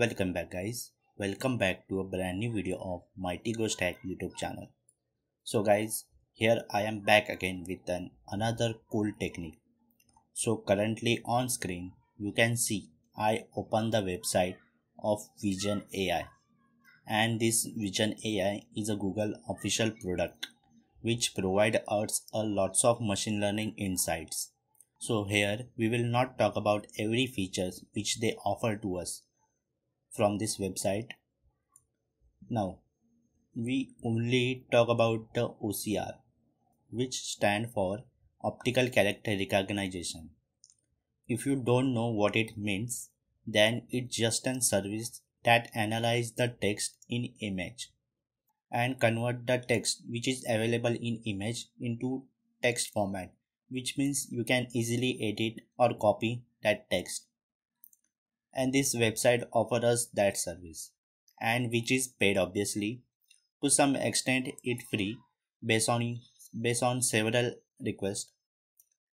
Welcome back guys. Welcome back to a brand new video of Mighty Ghost Hack YouTube channel. So guys, here I am back again with an another cool technique. So currently on screen, you can see I open the website of Vision AI. And this Vision AI is a Google official product which provide us a lots of machine learning insights. So here we will not talk about every features which they offer to us from this website. Now, we only talk about the OCR, which stand for Optical Character Recognition. If you don't know what it means, then it's just a service that analyzes the text in image and convert the text which is available in image into text format which means you can easily edit or copy that text and this website offers us that service and which is paid obviously to some extent it free based on based on several requests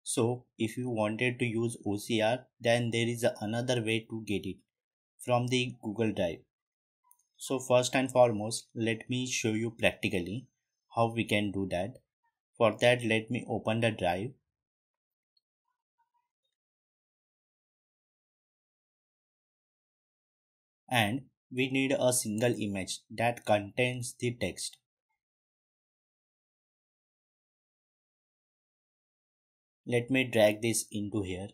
so if you wanted to use ocr then there is another way to get it from the google drive so first and foremost let me show you practically how we can do that for that let me open the drive and we need a single image that contains the text. Let me drag this into here.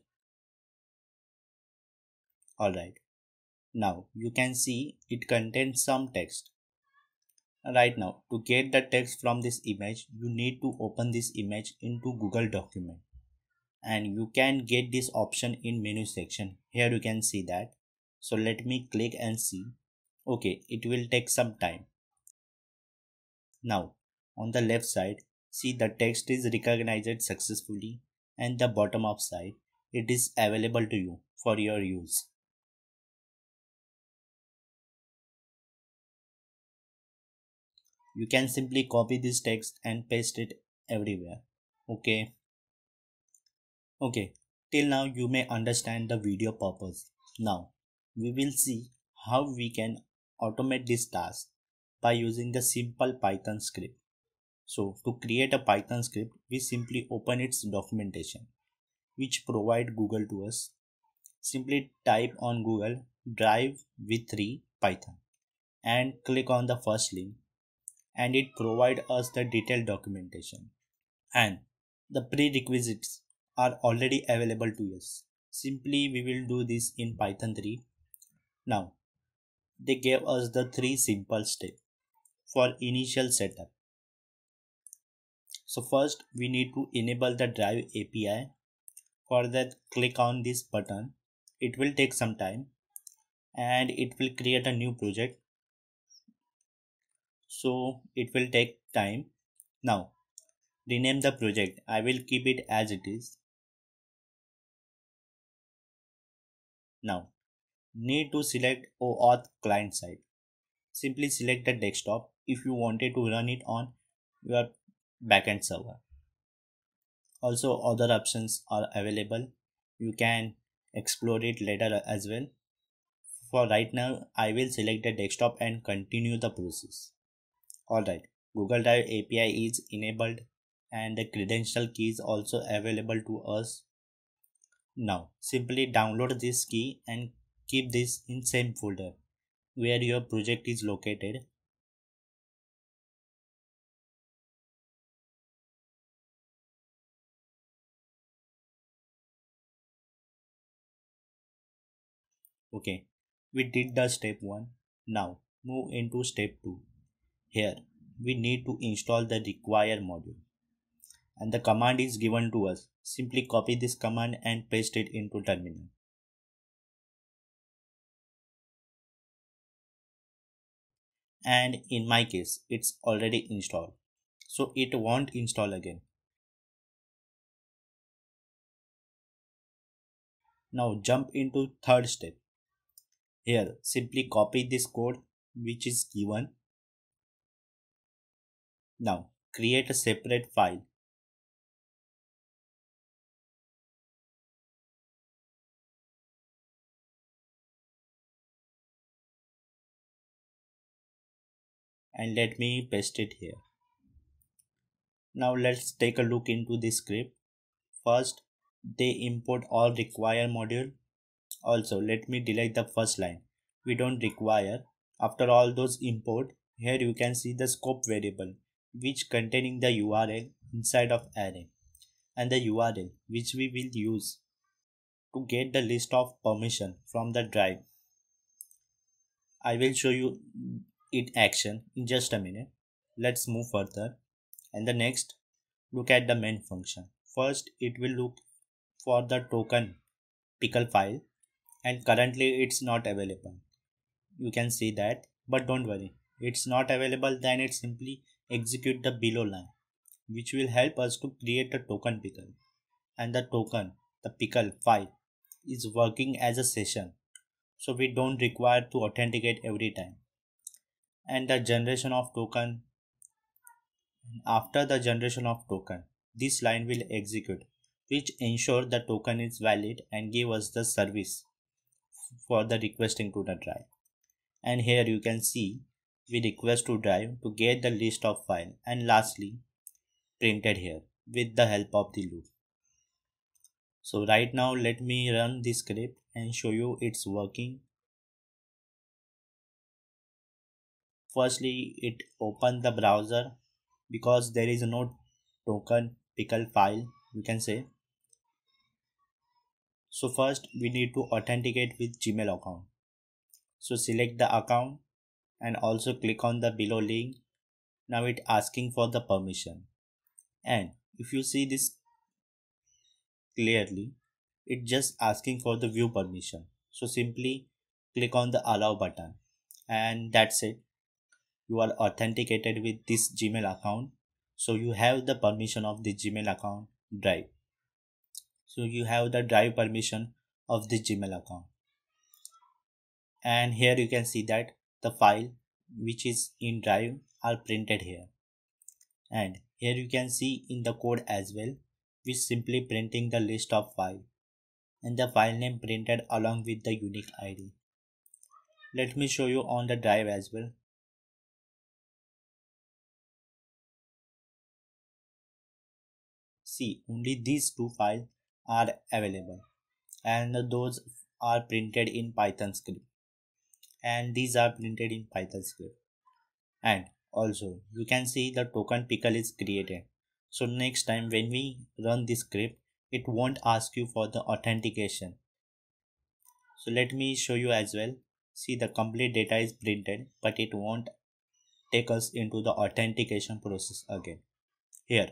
Alright. Now you can see it contains some text. Right now to get the text from this image you need to open this image into Google document and you can get this option in menu section. Here you can see that so let me click and see okay it will take some time now on the left side see the text is recognized successfully and the bottom of side it is available to you for your use you can simply copy this text and paste it everywhere okay okay till now you may understand the video purpose now we will see how we can automate this task by using the simple Python script. So to create a Python script, we simply open its documentation, which provide Google to us. Simply type on Google Drive v3 Python and click on the first link and it provide us the detailed documentation and the prerequisites are already available to us. Simply we will do this in Python 3 now, they gave us the three simple steps for initial setup. So first we need to enable the drive API. For that click on this button. It will take some time and it will create a new project. So it will take time. Now rename the project. I will keep it as it is. Now need to select OAuth client side. Simply select the desktop if you wanted to run it on your backend server. Also other options are available. You can explore it later as well. For right now, I will select the desktop and continue the process. Alright, Google Drive API is enabled and the credential key is also available to us. Now, simply download this key and keep this in same folder where your project is located okay we did the step 1 now move into step 2 here we need to install the required module and the command is given to us simply copy this command and paste it into terminal and in my case it's already installed so it won't install again now jump into third step here simply copy this code which is given now create a separate file and let me paste it here. Now let's take a look into this script. First, they import all require module. Also, let me delete the first line. We don't require. After all those import, here you can see the scope variable which containing the URL inside of array and the URL which we will use to get the list of permission from the drive. I will show you it action in just a minute. Let's move further. And the next, look at the main function. First, it will look for the token pickle file and currently it's not available. You can see that, but don't worry. It's not available, then it simply execute the below line, which will help us to create a token pickle. And the token, the pickle file is working as a session. So we don't require to authenticate every time and the generation of token after the generation of token this line will execute which ensure the token is valid and give us the service for the requesting to the drive and here you can see we request to drive to get the list of file and lastly printed here with the help of the loop so right now let me run this script and show you it's working firstly it opens the browser because there is no token pickle file you can say so first we need to authenticate with gmail account so select the account and also click on the below link now it asking for the permission and if you see this clearly it just asking for the view permission so simply click on the allow button and that's it you are authenticated with this gmail account so you have the permission of the gmail account drive so you have the drive permission of the gmail account and here you can see that the file which is in drive are printed here and here you can see in the code as well we simply printing the list of file and the file name printed along with the unique id let me show you on the drive as well see only these two files are available and those are printed in python script and these are printed in python script and also you can see the token pickle is created so next time when we run this script it won't ask you for the authentication so let me show you as well see the complete data is printed but it won't take us into the authentication process again here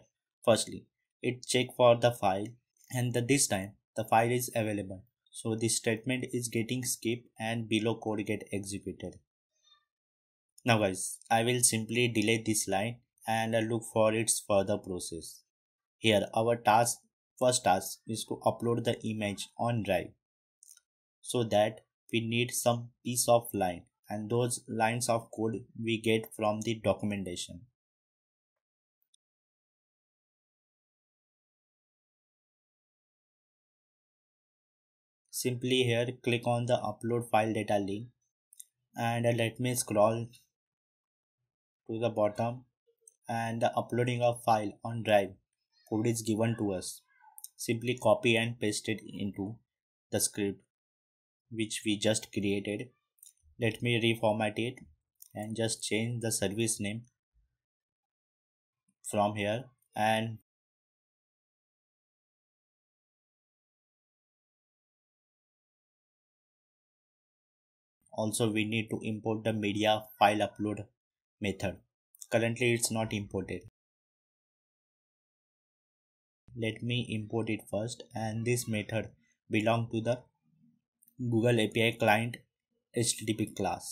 firstly it check for the file and the, this time the file is available so this statement is getting skipped and below code get executed now guys i will simply delete this line and look for its further process here our task first task is to upload the image on drive so that we need some piece of line and those lines of code we get from the documentation simply here click on the upload file data link and uh, let me scroll to the bottom and the uploading of file on drive code is given to us simply copy and paste it into the script which we just created let me reformat it and just change the service name from here and also we need to import the media file upload method currently it's not imported let me import it first and this method belong to the google api client http class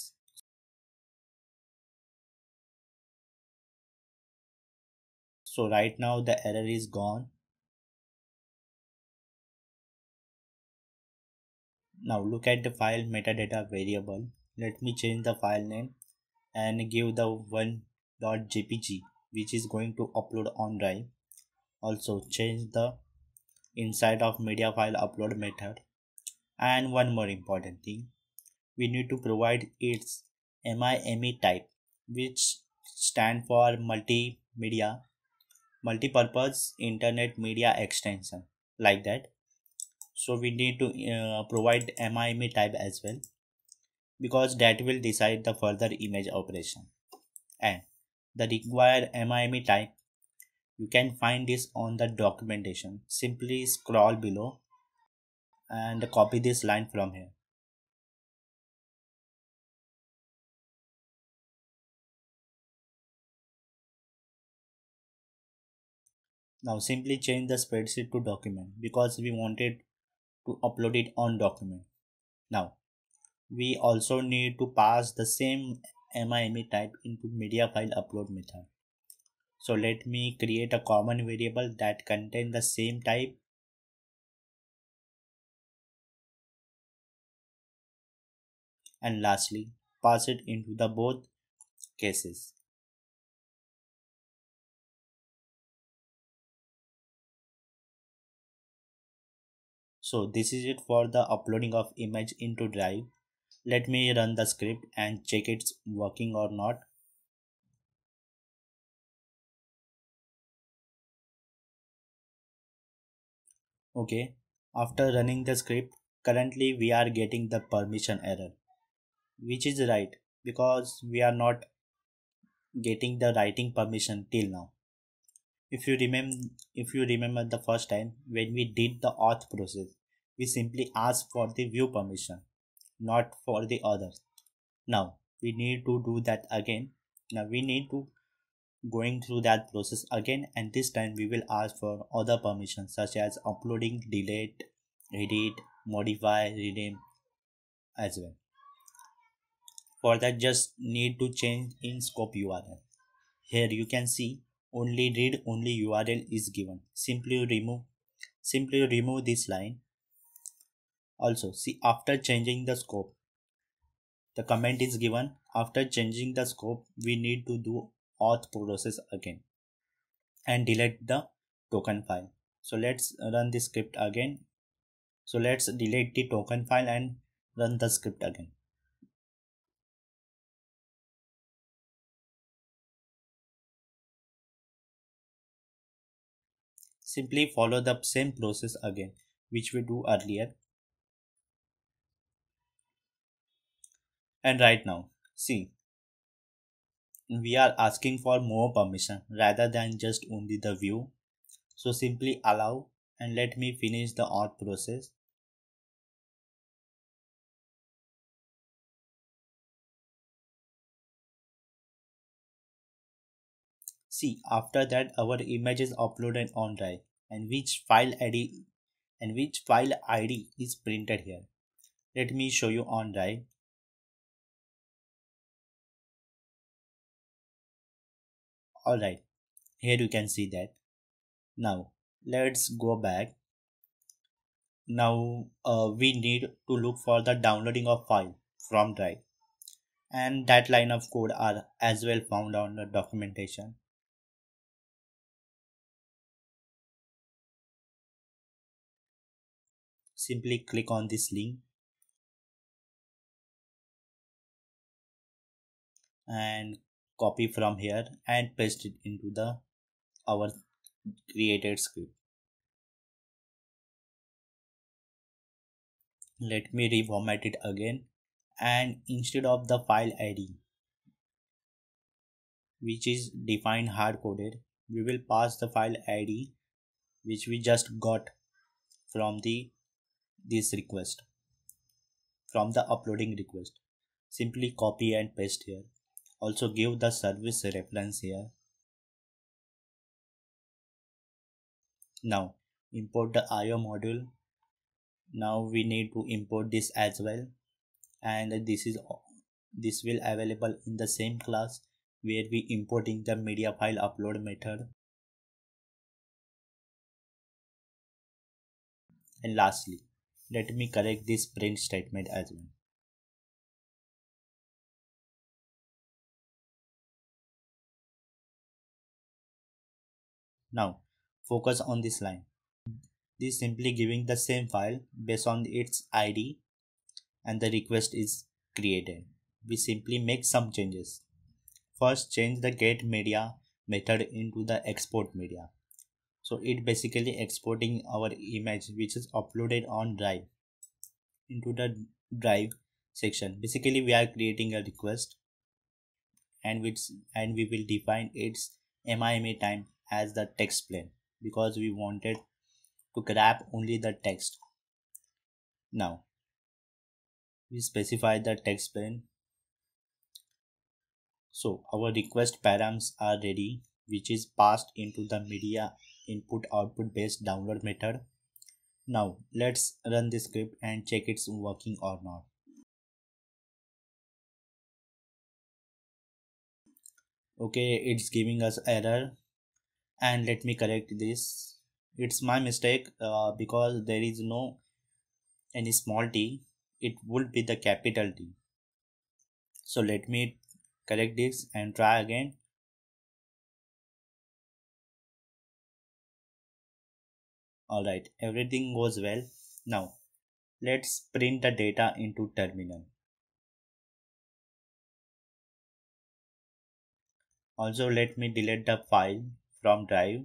so right now the error is gone now look at the file metadata variable let me change the file name and give the one dot jpg which is going to upload on drive also change the inside of media file upload method and one more important thing we need to provide its MIME type which stand for multimedia multipurpose internet media extension like that so we need to uh, provide mime type as well because that will decide the further image operation and the required mime type you can find this on the documentation simply scroll below and copy this line from here now simply change the spreadsheet to document because we wanted to upload it on document. Now, we also need to pass the same MIME type into media file upload method. So let me create a common variable that contain the same type and lastly pass it into the both cases. So this is it for the uploading of image into drive. Let me run the script and check it's working or not. Okay, after running the script, currently we are getting the permission error, which is right because we are not getting the writing permission till now if you remember if you remember the first time when we did the auth process we simply ask for the view permission, not for the other. Now we need to do that again. Now we need to going through that process again and this time we will ask for other permissions such as uploading, delete, edit, modify, rename as well. For that just need to change in scope URL. Here you can see only read only URL is given. Simply remove simply remove this line also, see after changing the scope. The comment is given after changing the scope, we need to do auth process again and delete the token file. So let's run the script again. So let's delete the token file and run the script again. Simply follow the same process again which we do earlier and right now see we are asking for more permission rather than just only the view so simply allow and let me finish the auth process see after that our image is uploaded on drive and which file id and which file id is printed here let me show you on drive alright here you can see that now let's go back now uh, we need to look for the downloading of file from drive and that line of code are as well found on the documentation simply click on this link and copy from here and paste it into the our created script. Let me reformat it again and instead of the file ID which is defined hard coded we will pass the file ID which we just got from the this request from the uploading request simply copy and paste here also give the service reference here now import the IO module now we need to import this as well and this is this will available in the same class where we importing the media file upload method and lastly let me correct this print statement as well Now focus on this line. This is simply giving the same file based on its ID and the request is created. We simply make some changes. First change the get media method into the export media. So it basically exporting our image which is uploaded on drive into the drive section. Basically we are creating a request and which and we will define its MIME time as the text plane because we wanted to grab only the text. Now we specify the text plane. So our request params are ready which is passed into the media input output based download method. Now let's run the script and check it's working or not. Okay, it's giving us error and let me correct this it's my mistake uh, because there is no any small t it would be the capital t so let me correct this and try again all right everything goes well now let's print the data into terminal also let me delete the file from drive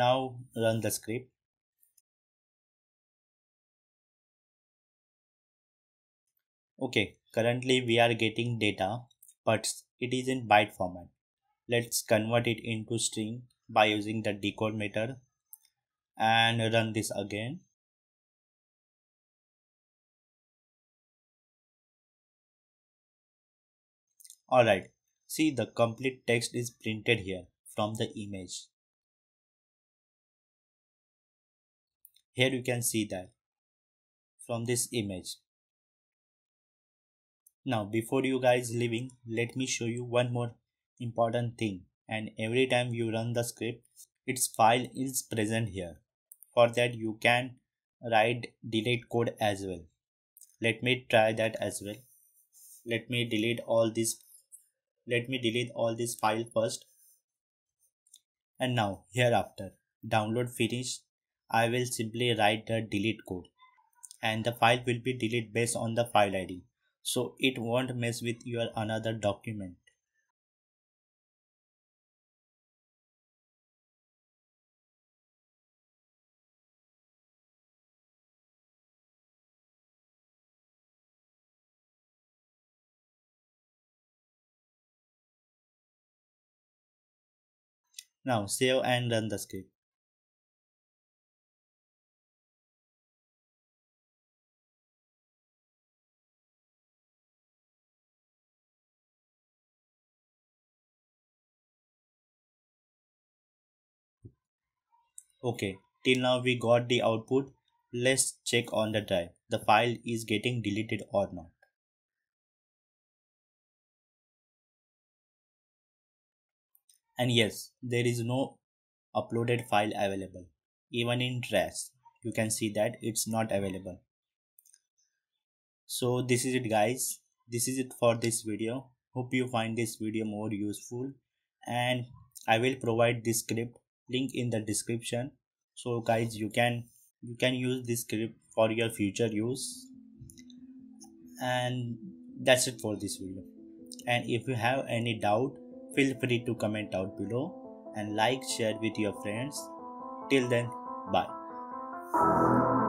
Now run the script. Okay, currently we are getting data, but it is in byte format. Let's convert it into string by using the decode method and run this again alright see the complete text is printed here from the image here you can see that from this image now before you guys leaving let me show you one more important thing and every time you run the script its file is present here for that you can write delete code as well let me try that as well let me delete all this let me delete all this file first and now hereafter download finish i will simply write the delete code and the file will be deleted based on the file id so it won't mess with your another document Now save and run the script. Okay, till now we got the output. Let's check on the drive. The file is getting deleted or not. and yes there is no uploaded file available even in trash you can see that it's not available so this is it guys this is it for this video hope you find this video more useful and i will provide this script link in the description so guys you can you can use this script for your future use and that's it for this video and if you have any doubt Feel free to comment out below and like, share with your friends. Till then, bye.